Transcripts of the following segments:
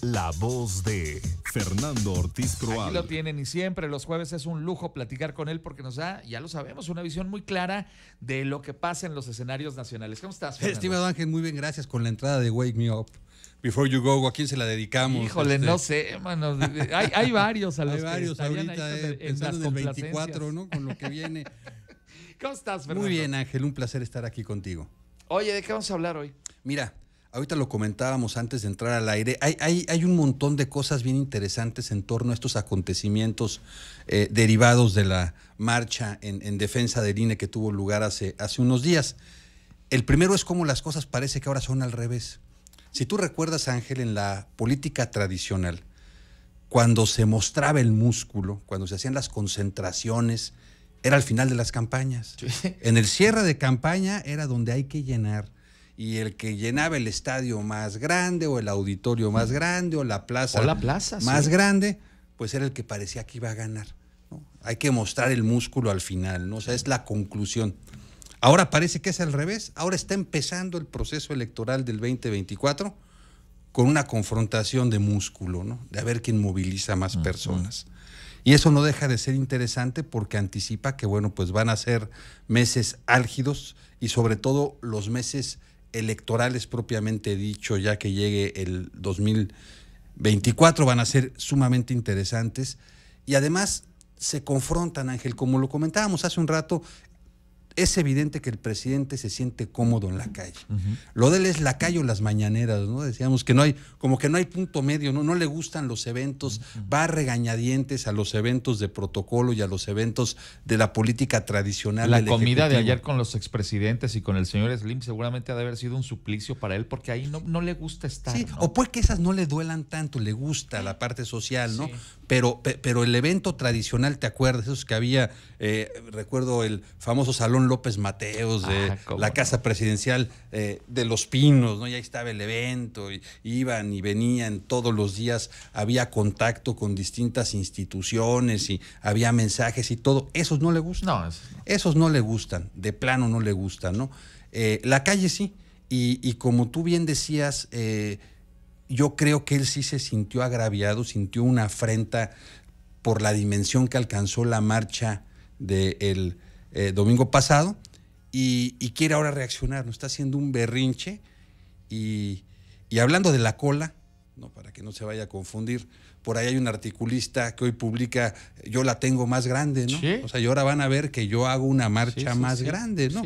la voz de Fernando Ortiz Cruz. Aquí lo tienen y siempre los jueves es un lujo platicar con él porque nos da, ya lo sabemos, una visión muy clara de lo que pasa en los escenarios nacionales. ¿Cómo estás, Fernando? Estimado Ángel, muy bien, gracias con la entrada de Wake Me Up. Before You Go, ¿a quién se la dedicamos? Híjole, este, no sé, mano. Hay, varios a los Hay varios ahorita, eh, pensando en el 24, ¿no? Con lo que viene. ¿Cómo estás, Fernando? Muy bien, Ángel, un placer estar aquí contigo. Oye, ¿de qué vamos a hablar hoy? Mira, Ahorita lo comentábamos antes de entrar al aire. Hay, un montón de cosas bien interesantes en torno a estos acontecimientos eh, derivados de la marcha en, defensa del INE que tuvo lugar hace, hace unos días. El primero es cómo las cosas parece que ahora son al revés. Si tú recuerdas, Ángel, en la política tradicional, cuando se mostraba el músculo, cuando se hacían las concentraciones, era al final de las campañas. En el cierre de campaña era donde hay que llenar y el que llenaba el estadio más grande o el auditorio más grande o la plaza, más grande, pues era el que parecía que iba a ganar. Hay que mostrar el músculo al final, ¿no? o sea, es la conclusión. Ahora parece que es al revés, ahora está empezando el proceso electoral del 2024 con una confrontación de músculo, ¿no? de a ver quién moviliza más personas. Y eso no deja de ser interesante porque anticipa que, bueno, pues van a ser meses álgidos y sobre todo los meses electorales propiamente dicho, ya que llegue el 2024, van a ser sumamente interesantes. Y además se confrontan, Ángel, como lo comentábamos hace un rato, es evidente que el presidente se siente cómodo en la calle. Lo de él es la calle o las mañaneras, ¿no? Decíamos que no hay, como que no hay punto medio, ¿no? No le gustan los eventos, va regañadientes a los eventos de protocolo y a los eventos de la política tradicional. La comida de ayer con los expresidentes y con el señor Slim seguramente ha de haber sido un suplicio para él porque ahí no, no le gusta estar. Sí, o puede que esas no le duelan tanto, le gusta la parte social, ¿no? pero, pero el evento tradicional, ¿te acuerdas? Esos que había, eh, recuerdo el famoso Salón López Mateos de ah, la Casa Presidencial eh, de Los Pinos, ¿no? Y ahí estaba el evento, y iban y venían todos los días, había contacto con distintas instituciones y había mensajes y todo. Esos no le gustan. No, esos no, esos no le gustan, de plano no le gustan, ¿no? Eh, la calle sí, y, como tú bien decías, eh, yo creo que él sí se sintió agraviado, sintió una afrenta por la dimensión que alcanzó la marcha del eh, domingo pasado y, quiere ahora reaccionar, No está haciendo un berrinche y, hablando de la cola, no, para que no se vaya a confundir, por ahí hay un articulista que hoy publica, yo la tengo más grande, ¿no? O sea, y ahora van a ver que yo hago una marcha más grande, ¿no?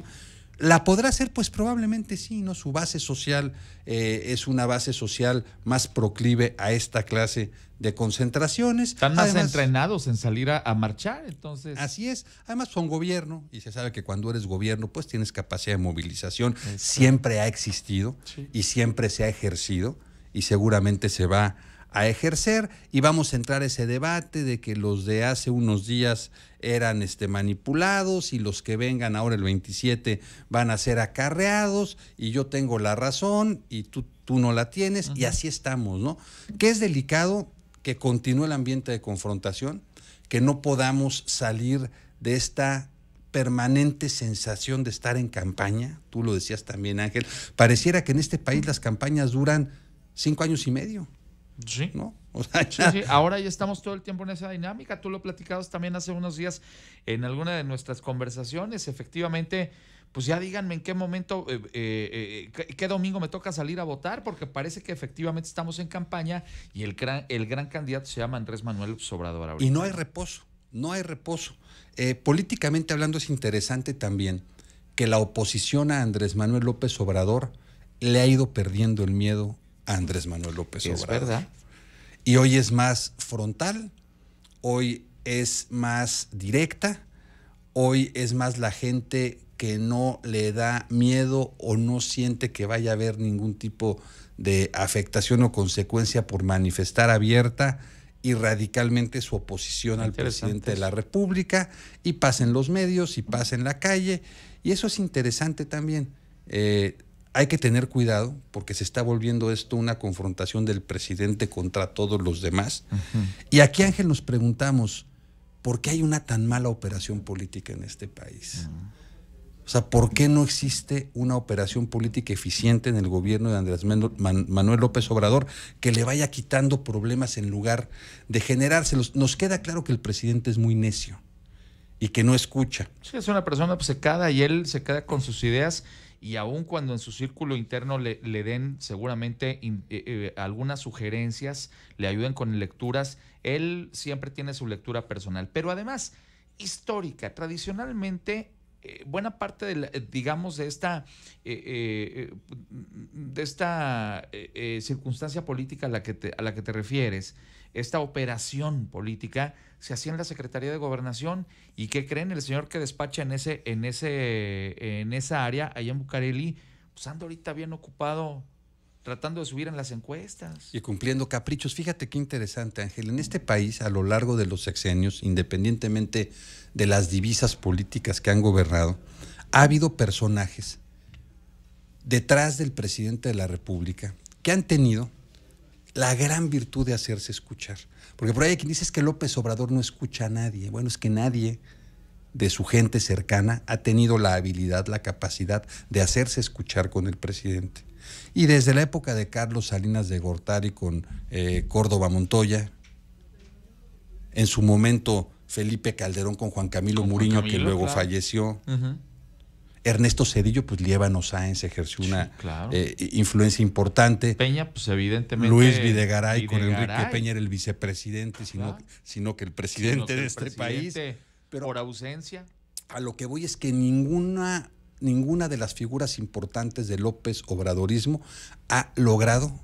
¿La podrá hacer? Pues probablemente sí, ¿no? Su base social eh, es una base social más proclive a esta clase de concentraciones. Están más entrenados en salir a, marchar, entonces. Así es. Además son gobierno y se sabe que cuando eres gobierno pues tienes capacidad de movilización. Siempre ha existido y siempre se ha ejercido y seguramente se va a a ejercer y vamos a entrar a ese debate de que los de hace unos días eran este, manipulados y los que vengan ahora el 27 van a ser acarreados y yo tengo la razón y tú, tú no la tienes y así estamos, ¿no? Que es delicado que continúe el ambiente de confrontación, que no podamos salir de esta permanente sensación de estar en campaña, tú lo decías también Ángel, pareciera que en este país las campañas duran cinco años y medio. Sí. ¿No? O Ahora ya estamos todo el tiempo en esa dinámica. Tú lo platicabas también hace unos días en alguna de nuestras conversaciones. Efectivamente, pues ya díganme en qué momento, eh, eh, eh, qué, domingo me toca salir a votar, porque parece que efectivamente estamos en campaña y el gran, el gran candidato se llama Andrés Manuel Sobrador. Y no hay reposo, no hay reposo. políticamente hablando es interesante también que la oposición a Andrés Manuel López Obrador le ha ido perdiendo el miedo Andrés Manuel López Obrador. Es verdad. Y hoy es más frontal, hoy es más directa, hoy es más la gente que no le da miedo o no siente que vaya a haber ningún tipo de afectación o consecuencia por manifestar abierta y radicalmente su oposición al presidente de la República y pasen los medios y pasen en la calle y eso es interesante también. Eh, hay que tener cuidado porque se está volviendo esto una confrontación del presidente contra todos los demás. Y aquí Ángel nos preguntamos, ¿por qué hay una tan mala operación política en este país? O sea, ¿por qué no existe una operación política eficiente en el gobierno de Andrés Manuel López Obrador que le vaya quitando problemas en lugar de generárselos? Nos queda claro que el presidente es muy necio y que no escucha. es una persona obcecada pues, y él se queda con sus ideas y aun cuando en su círculo interno le, den seguramente eh, eh, algunas sugerencias, le ayuden con lecturas, él siempre tiene su lectura personal. Pero además, histórica, tradicionalmente eh, buena parte de, eh, digamos, de esta, eh, de esta circunstancia política a la, que te, a la que te refieres, esta operación política, se hacía en la Secretaría de Gobernación y ¿qué creen el señor que despacha en, ese, en, ese, en esa área, allá en Bucareli, pues anda ahorita bien ocupado tratando de subir en las encuestas. Y cumpliendo caprichos. Fíjate qué interesante, Ángel. En este país, a lo largo de los sexenios, independientemente de las divisas políticas que han gobernado, ha habido personajes detrás del presidente de la República que han tenido la gran virtud de hacerse escuchar. Porque por ahí hay quien dice que López Obrador no escucha a nadie. Bueno, es que nadie de su gente cercana ha tenido la habilidad, la capacidad de hacerse escuchar con el presidente. Y desde la época de Carlos Salinas de Gortari con eh, Córdoba Montoya, en su momento Felipe Calderón con Juan Camilo Muriño, que luego falleció. Ernesto Cedillo, pues Lievano Sáenz ejerció una eh, influencia importante. Peña, pues evidentemente. Luis Videgaray, con Enrique Peña era el vicepresidente, sino, sino que el presidente de este país pero ¿Por ausencia? A lo que voy es que ninguna, ninguna de las figuras importantes de López Obradorismo ha logrado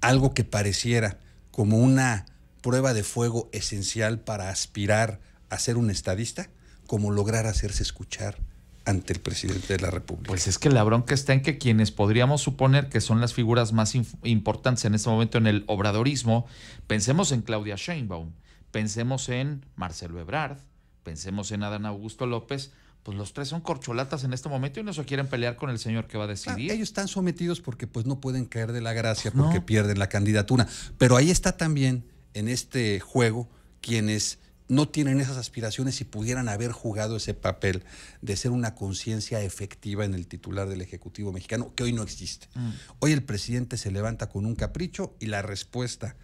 algo que pareciera como una prueba de fuego esencial para aspirar a ser un estadista, como lograr hacerse escuchar ante el presidente de la República. Pues es que la bronca está en que quienes podríamos suponer que son las figuras más importantes en este momento en el obradorismo, pensemos en Claudia Sheinbaum, pensemos en Marcelo Ebrard, pensemos en Adán Augusto López, pues los tres son corcholatas en este momento y no se quieren pelear con el señor que va a decidir. ellos están sometidos porque pues no pueden caer de la gracia porque pierden la candidatura. Pero ahí está también en este juego quienes no tienen esas aspiraciones y pudieran haber jugado ese papel de ser una conciencia efectiva en el titular del Ejecutivo mexicano, que hoy no existe. Mm. Hoy el presidente se levanta con un capricho y la respuesta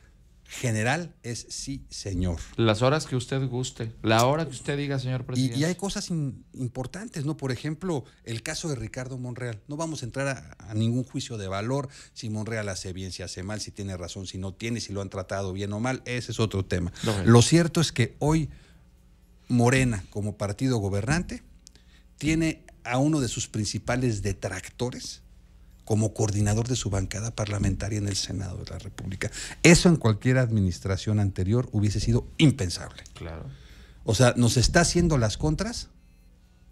general es sí, señor. Las horas que usted guste, la hora que usted diga, señor presidente. Y, hay cosas importantes, ¿no? Por ejemplo, el caso de Ricardo Monreal. No vamos a entrar a, ningún juicio de valor si Monreal hace bien, si hace mal, si tiene razón, si no tiene, si lo han tratado bien o mal. Ese es otro tema. lo cierto es que hoy Morena, como partido gobernante, tiene a uno de sus principales detractores como coordinador de su bancada parlamentaria en el Senado de la República. Eso en cualquier administración anterior hubiese sido impensable. Claro. O sea, nos está haciendo las contras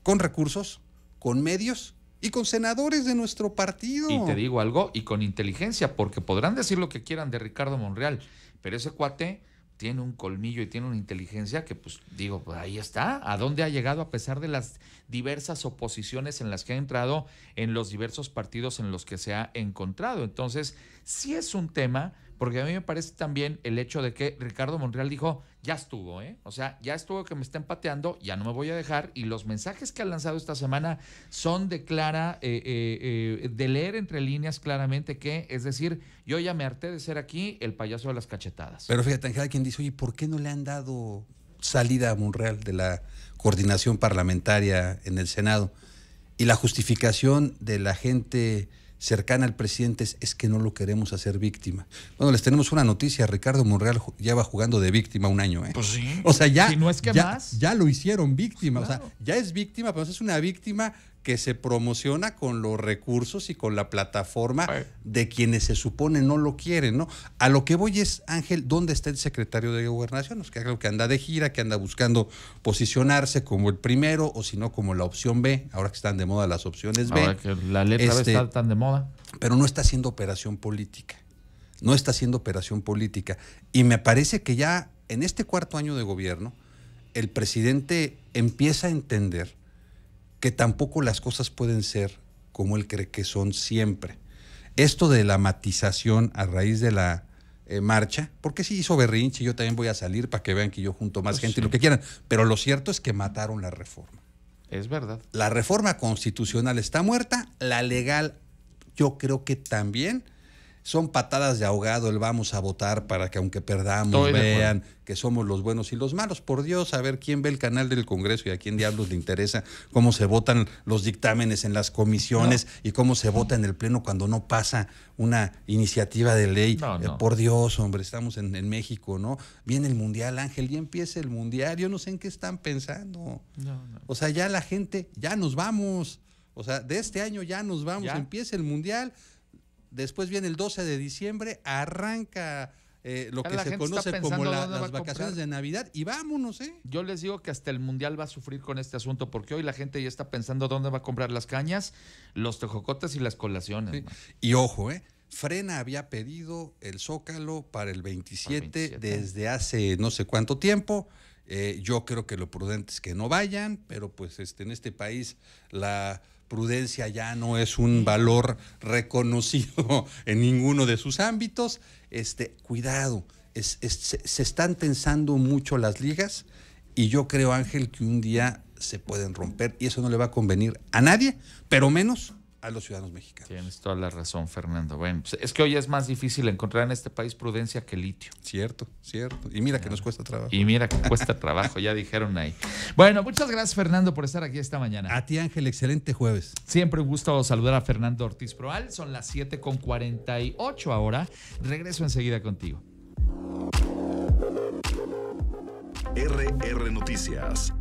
con recursos, con medios y con senadores de nuestro partido. Y te digo algo, y con inteligencia, porque podrán decir lo que quieran de Ricardo Monreal, pero ese cuate tiene un colmillo y tiene una inteligencia que, pues, digo, pues ahí está. ¿A dónde ha llegado a pesar de las diversas oposiciones en las que ha entrado en los diversos partidos en los que se ha encontrado? Entonces, sí es un tema porque a mí me parece también el hecho de que Ricardo Monreal dijo, ya estuvo, ¿eh? O sea, ya estuvo que me estén empateando, ya no me voy a dejar. Y los mensajes que ha lanzado esta semana son de clara, eh, eh, eh, de leer entre líneas claramente que, es decir, yo ya me harté de ser aquí el payaso de las cachetadas. Pero fíjate, hay quien dice, oye, ¿por qué no le han dado salida a Monreal de la coordinación parlamentaria en el Senado? Y la justificación de la gente cercana al presidente es, que no lo queremos hacer víctima. Bueno, les tenemos una noticia, Ricardo Monreal ya va jugando de víctima un año, ¿eh? Pues sí. O sea, ya, ya, lo hicieron víctima, o sea, ya es víctima, pero es una víctima que se promociona con los recursos y con la plataforma de quienes se supone no lo quieren, ¿no? A lo que voy es, Ángel, ¿dónde está el secretario de Gobernación? Pues, que creo que anda de gira, que anda buscando posicionarse como el primero o si no como la opción B, ahora que están de moda las opciones ahora B. Que la letra B está este, tan de moda. Pero no está haciendo operación política. No está haciendo operación política. Y me parece que ya en este cuarto año de gobierno, el presidente empieza a entender que tampoco las cosas pueden ser como él cree que son siempre. Esto de la matización a raíz de la eh, marcha, porque si hizo berrinche, yo también voy a salir para que vean que yo junto más pues gente y lo que quieran, pero lo cierto es que mataron la reforma. Es verdad. La reforma constitucional está muerta, la legal yo creo que también, son patadas de ahogado el vamos a votar para que aunque perdamos vean que somos los buenos y los malos. Por Dios, a ver quién ve el canal del Congreso y a quién diablos le interesa cómo se votan los dictámenes en las comisiones y cómo se vota en el Pleno cuando no pasa una iniciativa de ley. Eh, por Dios, hombre, estamos en, México, ¿no? Viene el Mundial, Ángel, ya empieza el Mundial. Yo no sé en qué están pensando. O sea, ya la gente, ya nos vamos. O sea, de este año ya nos vamos, empieza el Mundial. Después viene el 12 de diciembre, arranca eh, lo que se conoce como las vacaciones de Navidad y vámonos, ¿eh? Yo les digo que hasta el Mundial va a sufrir con este asunto porque hoy la gente ya está pensando dónde va a comprar las cañas, los tejocotes y las colaciones. Y ojo, ¿eh? Frena había pedido el Zócalo para el 27, desde hace no sé cuánto tiempo. Eh, yo creo que lo prudente es que no vayan, pero pues este, en este país la prudencia ya no es un valor reconocido en ninguno de sus ámbitos. Este, cuidado, se, están tensando mucho las ligas y yo creo, Ángel, que un día se pueden romper y eso no le va a convenir a nadie, pero menos a los ciudadanos mexicanos. Tienes toda la razón, Fernando. Bueno, pues, es que hoy es más difícil encontrar en este país prudencia que litio. Cierto, cierto. Y mira que nos cuesta trabajo. Y mira que cuesta trabajo, ya dijeron ahí. Bueno, muchas gracias, Fernando, por estar aquí esta mañana. A ti, Ángel, excelente jueves. Siempre un gusto saludar a Fernando Ortiz Proal. Son las 7 con 48 ahora. Regreso enseguida contigo. RR Noticias